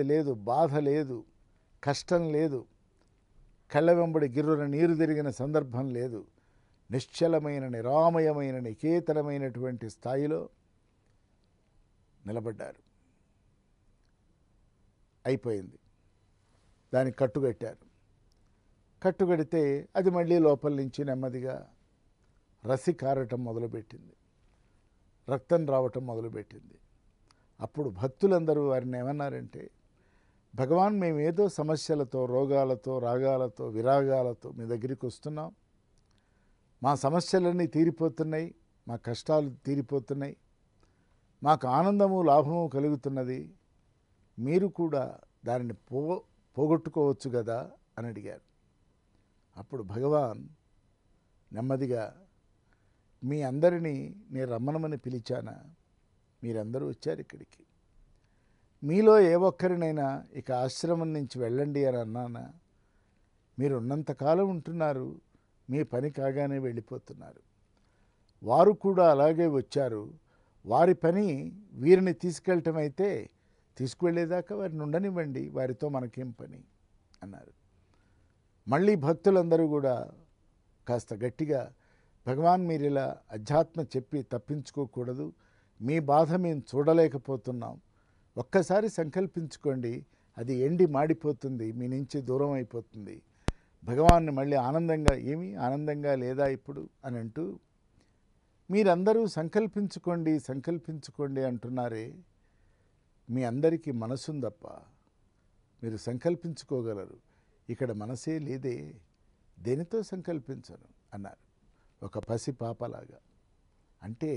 వ్యాధి లేదు బాధ లేదు కష్టం లేదు కళ్ళ వెంబడి గిర్రున నీరు తిరిగిన సందర్భం లేదు నిశ్చలమైన నిరామయమైన నికేతనమైనటువంటి స్థాయిలో నిలబడ్డారు అయిపోయింది దానికి కట్టుకట్టారు కట్టుకడితే అది మళ్ళీ లోపల నుంచి నెమ్మదిగా రసి కారటం మొదలుపెట్టింది రక్తం రావటం మొదలుపెట్టింది అప్పుడు భక్తులందరూ వారిని ఏమన్నారంటే భగవాన్ మేము ఏదో సమస్యలతో రోగాలతో రాగాలతో విరాగాలతో మీ దగ్గరికి వస్తున్నాం మా సమస్యలన్నీ తీరిపోతున్నాయి మా కష్టాలు తీరిపోతున్నాయి మాకు ఆనందము లాభము కలుగుతున్నది మీరు కూడా దానిని పో పోగొట్టుకోవచ్చు కదా అని అడిగారు అప్పుడు భగవాన్ నెమ్మదిగా మీ అందరినీ నేను రమ్మనమని పిలిచానా మీరందరూ వచ్చారు ఇక్కడికి మీలో ఏ ఒక్కరినైనా ఇక ఆశ్రమం నుంచి వెళ్ళండి అని అన్నానా మీరు ఉన్నంతకాలం ఉంటున్నారు మీ పని కాగానే వెళ్ళిపోతున్నారు వారు కూడా అలాగే వచ్చారు వారి పని వీరిని తీసుకెళ్ళటం అయితే తీసుకువెళ్ళేదాకా వారిని ఉండనివ్వండి వారితో మనకేం పని అన్నారు మళ్ళీ భక్తులందరూ కూడా కాస్త గట్టిగా భగవాన్ మీరు ఇలా అధ్యాత్మ చెప్పి తప్పించుకోకూడదు మీ బాధ మేము చూడలేకపోతున్నాం ఒక్కసారి సంకల్పించుకోండి అది ఎండి మాడిపోతుంది మీ నుంచి దూరం అయిపోతుంది భగవాన్ని మళ్ళీ ఆనందంగా ఏమి ఆనందంగా లేదా ఇప్పుడు అని అంటూ మీరందరూ సంకల్పించుకోండి సంకల్పించుకోండి అంటున్నారే మీ అందరికీ మనసుందప్ప మీరు సంకల్పించుకోగలరు ఇక్కడ మనసే లేదే దేనితో సంకల్పించను అన్నారు ఒక పసి పాపలాగా అంటే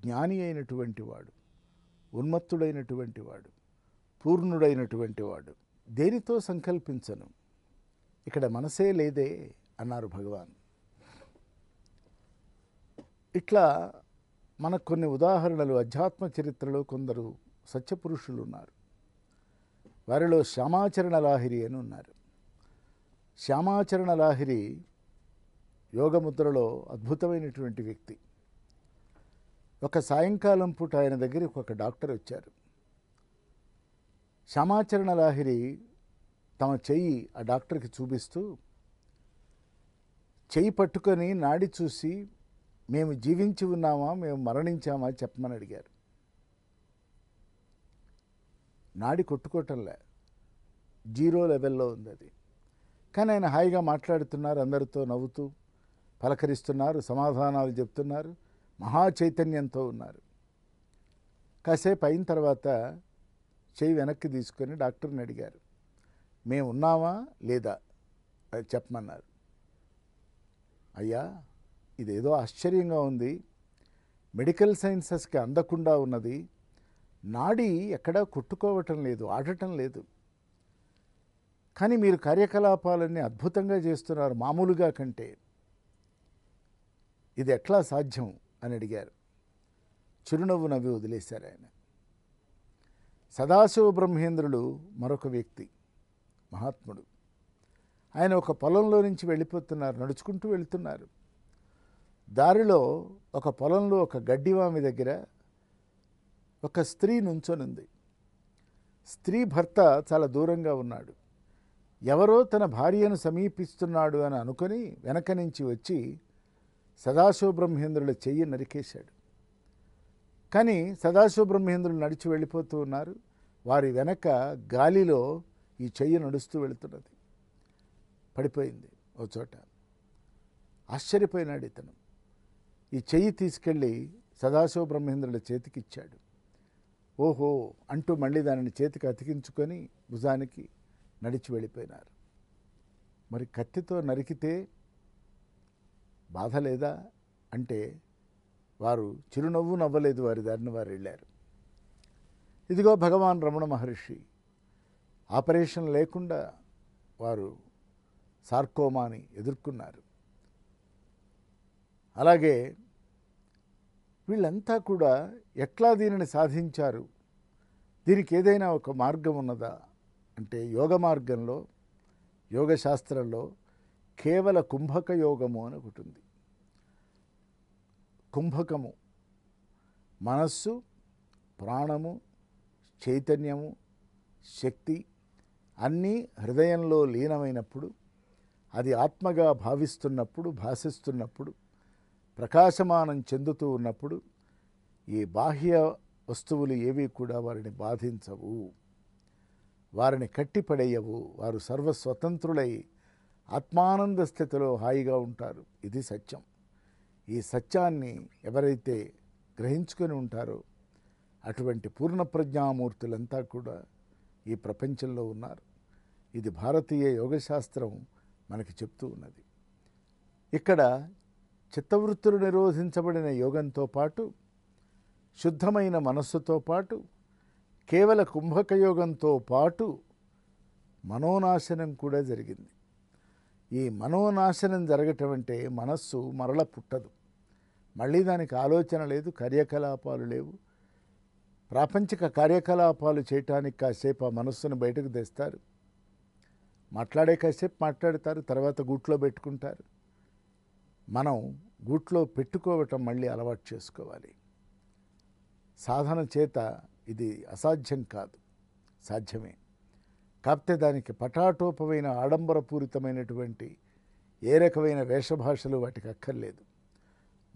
జ్ఞాని అయినటువంటి వాడు ఉన్మత్తుడైనటువంటి వాడు పూర్ణుడైనటువంటి వాడు దేనితో సంకల్పించను ఇక్కడ మనసే లేదే అన్నారు భగవాన్ ఇట్లా మనకు కొన్ని ఉదాహరణలు అధ్యాత్మ చరిత్రలో కొందరు సత్యపురుషులు ఉన్నారు వారిలో శ్యామాచరణ లాహిరి అని ఉన్నారు శ్యామాచరణ లాహిరి యోగముద్రలో అద్భుతమైనటువంటి వ్యక్తి ఒక సాయంకాలం పూట ఆయన దగ్గరికి ఒక డాక్టర్ వచ్చారు సమాచరణ లాహిరి తమ చెయ్యి ఆ డాక్టర్కి చూపిస్తూ చెయ్యి పట్టుకొని నాడి చూసి మేము జీవించి ఉన్నామా మేము మరణించామా చెప్పమని అడిగారు నాడి కొట్టుకోవటంలే జీరో లెవెల్లో ఉంది అది కానీ ఆయన హాయిగా మాట్లాడుతున్నారు అందరితో నవ్వుతూ పలకరిస్తున్నారు సమాధానాలు చెప్తున్నారు మహా చైతన్యంతో ఉన్నారు కాసేపు అయిన తర్వాత చేయి వెనక్కి తీసుకొని డాక్టర్ని అడిగారు మేము ఉన్నామా లేదా అది చెప్పమన్నారు అయ్యా ఇదేదో ఆశ్చర్యంగా ఉంది మెడికల్ సైన్సెస్కి అందకుండా ఉన్నది నాడి ఎక్కడా కొట్టుకోవటం లేదు ఆడటం లేదు కానీ మీరు కార్యకలాపాలన్నీ అద్భుతంగా చేస్తున్నారు మామూలుగా కంటే ఇది ఎట్లా సాధ్యం అని అడిగారు చిరునవ్వు నవ్వి వదిలేశారు ఆయన సదాశివ బ్రహ్మేంద్రుడు మరొక వ్యక్తి మహాత్ముడు ఆయన ఒక పొలంలో నుంచి వెళ్ళిపోతున్నారు నడుచుకుంటూ వెళుతున్నారు దారిలో ఒక పొలంలో ఒక గడ్డివామి దగ్గర ఒక స్త్రీ నుంచొనుంది స్త్రీ భర్త చాలా దూరంగా ఉన్నాడు ఎవరో తన భార్యను సమీపిస్తున్నాడు అని అనుకుని వెనక నుంచి వచ్చి సదాశివ బ్రహ్మేంద్రుల చెయ్యి నరికేశాడు కానీ సదాశివ బ్రహ్మేంద్రులు నడిచి వెళ్ళిపోతూ ఉన్నారు వారి వెనక గాలిలో ఈ చెయ్యి నడుస్తూ వెళుతున్నది పడిపోయింది ఓ చోట ఆశ్చర్యపోయినాడు ఇతను ఈ చెయ్యి తీసుకెళ్ళి సదాశివ బ్రహ్మేంద్రుల చేతికి ఇచ్చాడు ఓహో అంటూ మళ్ళీ దానిని చేతికి అతికించుకొని భుజానికి నడిచి వెళ్ళిపోయినారు మరి కత్తితో నరికితే బాధ లేదా అంటే వారు చిరునవ్వు నవ్వలేదు వారి దారిని వారు వెళ్ళారు ఇదిగో భగవాన్ రమణ మహర్షి ఆపరేషన్ లేకుండా వారు సార్కోమాని ఎదుర్కొన్నారు అలాగే వీళ్ళంతా కూడా ఎట్లా దీనిని సాధించారు దీనికి ఏదైనా ఒక మార్గం ఉన్నదా అంటే యోగ మార్గంలో యోగశాస్త్రంలో కేవల కుంభక యోగము అని ఒకటి ఉంది కుంభకము మనస్సు ప్రాణము చైతన్యము శక్తి అన్నీ హృదయంలో లీనమైనప్పుడు అది ఆత్మగా భావిస్తున్నప్పుడు భాషిస్తున్నప్పుడు ప్రకాశమానం చెందుతూ ఉన్నప్పుడు ఈ బాహ్య వస్తువులు ఏవి కూడా వారిని బాధించవు వారిని కట్టిపడేయవు వారు సర్వస్వతంత్రులై ఆత్మానంద స్థితిలో హాయిగా ఉంటారు ఇది సత్యం ఈ సత్యాన్ని ఎవరైతే గ్రహించుకొని ఉంటారో అటువంటి పూర్ణ ప్రజ్ఞామూర్తులంతా కూడా ఈ ప్రపంచంలో ఉన్నారు ఇది భారతీయ యోగశాస్త్రం మనకి చెప్తూ ఉన్నది ఇక్కడ చిత్తవృత్తులు నిరోధించబడిన యోగంతో పాటు శుద్ధమైన మనస్సుతో పాటు కేవల కుంభక యోగంతో పాటు మనోనాశనం కూడా జరిగింది ఈ మనోనాశనం జరగటం అంటే మనస్సు మరల పుట్టదు మళ్ళీ దానికి ఆలోచన లేదు కార్యకలాపాలు లేవు ప్రాపంచిక కార్యకలాపాలు చేయటానికి కాసేపు ఆ మనస్సును బయటకు తెస్తారు మాట్లాడే కాసేపు మాట్లాడతారు తర్వాత గూట్లో పెట్టుకుంటారు మనం గూట్లో పెట్టుకోవటం మళ్ళీ అలవాటు చేసుకోవాలి సాధన చేత ఇది అసాధ్యం కాదు సాధ్యమే కాకపోతే దానికి పటాటోపమైన ఆడంబరపూరితమైనటువంటి ఏ రకమైన వేషభాషలు వాటికి అక్కర్లేదు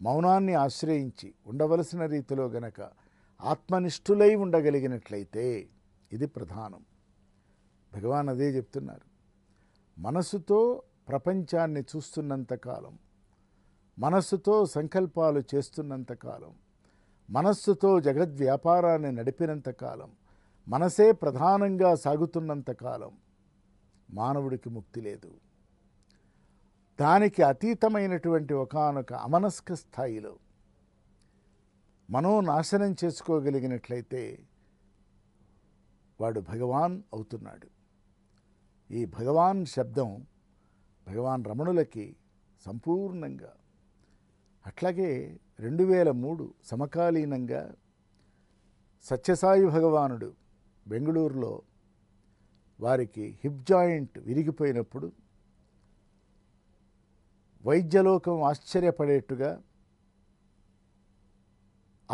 మౌనాన్ని ఆశ్రయించి ఉండవలసిన రీతిలో గనక ఆత్మనిష్ఠులై ఉండగలిగినట్లయితే ఇది ప్రధానం భగవాన్ అదే చెప్తున్నారు మనసుతో ప్రపంచాన్ని చూస్తున్నంతకాలం మనస్సుతో సంకల్పాలు చేస్తున్నంతకాలం మనస్సుతో జగద్వ్యాపారాన్ని నడిపినంతకాలం మనసే ప్రధానంగా సాగుతున్నంత కాలం మానవుడికి ముక్తి లేదు దానికి అతీతమైనటువంటి ఒకనొక అమనస్క స్థాయిలో మనోనాశనం చేసుకోగలిగినట్లయితే వాడు భగవాన్ అవుతున్నాడు ఈ భగవాన్ శబ్దం భగవాన్ రమణులకి సంపూర్ణంగా అట్లాగే రెండు వేల మూడు సమకాలీనంగా సత్యసాయి భగవానుడు బెంగళూరులో వారికి హిప్ జాయింట్ విరిగిపోయినప్పుడు వైద్యలోకం ఆశ్చర్యపడేట్టుగా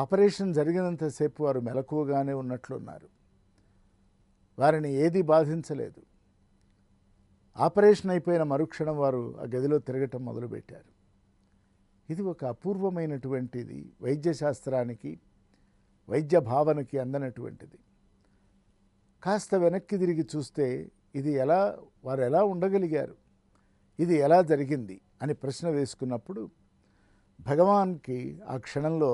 ఆపరేషన్ జరిగినంతసేపు వారు మెలకువగానే ఉన్నట్లున్నారు వారిని ఏది బాధించలేదు ఆపరేషన్ అయిపోయిన మరుక్షణం వారు ఆ గదిలో తిరగటం మొదలుపెట్టారు ఇది ఒక అపూర్వమైనటువంటిది వైద్యశాస్త్రానికి వైద్య భావనకి అందనటువంటిది కాస్త వెనక్కి తిరిగి చూస్తే ఇది ఎలా వారు ఎలా ఉండగలిగారు ఇది ఎలా జరిగింది అని ప్రశ్న వేసుకున్నప్పుడు భగవాన్కి ఆ క్షణంలో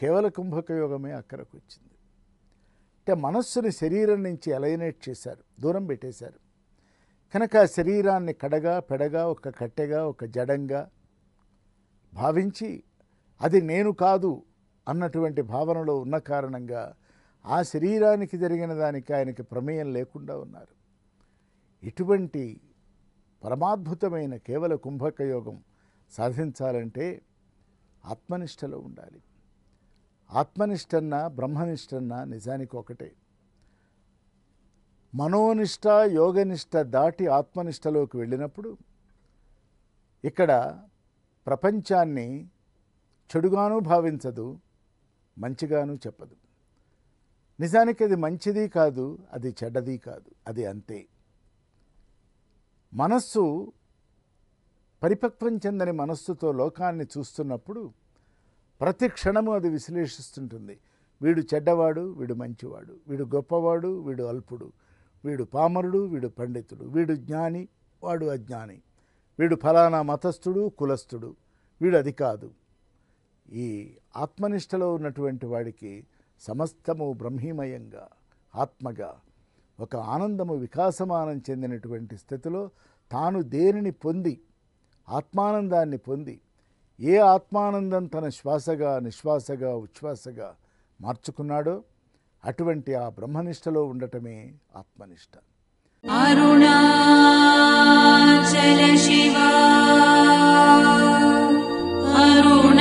కేవల కుంభకయోగమే అక్కడికి వచ్చింది అంటే మనస్సుని శరీరం నుంచి ఎలైనేట్ చేశారు దూరం పెట్టేశారు కనుక ఆ శరీరాన్ని కడగా పెడగా ఒక కట్టెగా ఒక జడంగా భావించి అది నేను కాదు అన్నటువంటి భావనలో ఉన్న కారణంగా ఆ శరీరానికి జరిగిన దానికి ఆయనకి ప్రమేయం లేకుండా ఉన్నారు ఇటువంటి పరమాద్భుతమైన కేవల యోగం సాధించాలంటే ఆత్మనిష్టలో ఉండాలి ఆత్మనిష్టన్నా బ్రహ్మనిష్టన్నా నిజానికి ఒకటే మనోనిష్ట యోగనిష్ట దాటి ఆత్మనిష్టలోకి వెళ్ళినప్పుడు ఇక్కడ ప్రపంచాన్ని చెడుగాను భావించదు మంచిగాను చెప్పదు నిజానికి అది మంచిది కాదు అది చెడ్డది కాదు అది అంతే మనస్సు పరిపక్వం చెందని మనస్సుతో లోకాన్ని చూస్తున్నప్పుడు ప్రతి క్షణము అది విశ్లేషిస్తుంటుంది వీడు చెడ్డవాడు వీడు మంచివాడు వీడు గొప్పవాడు వీడు అల్పుడు వీడు పామరుడు వీడు పండితుడు వీడు జ్ఞాని వాడు అజ్ఞాని వీడు ఫలానా మతస్థుడు కులస్థుడు వీడు అది కాదు ఈ ఆత్మనిష్టలో ఉన్నటువంటి వాడికి సమస్తము బ్రహ్మీమయంగా ఆత్మగా ఒక ఆనందము వికాసమానం చెందినటువంటి స్థితిలో తాను దేనిని పొంది ఆత్మానందాన్ని పొంది ఏ ఆత్మానందం తన శ్వాసగా నిశ్వాసగా ఉచ్ఛ్వాసగా మార్చుకున్నాడో అటువంటి ఆ బ్రహ్మనిష్టలో ఉండటమే ఆత్మనిష్ట అరుణ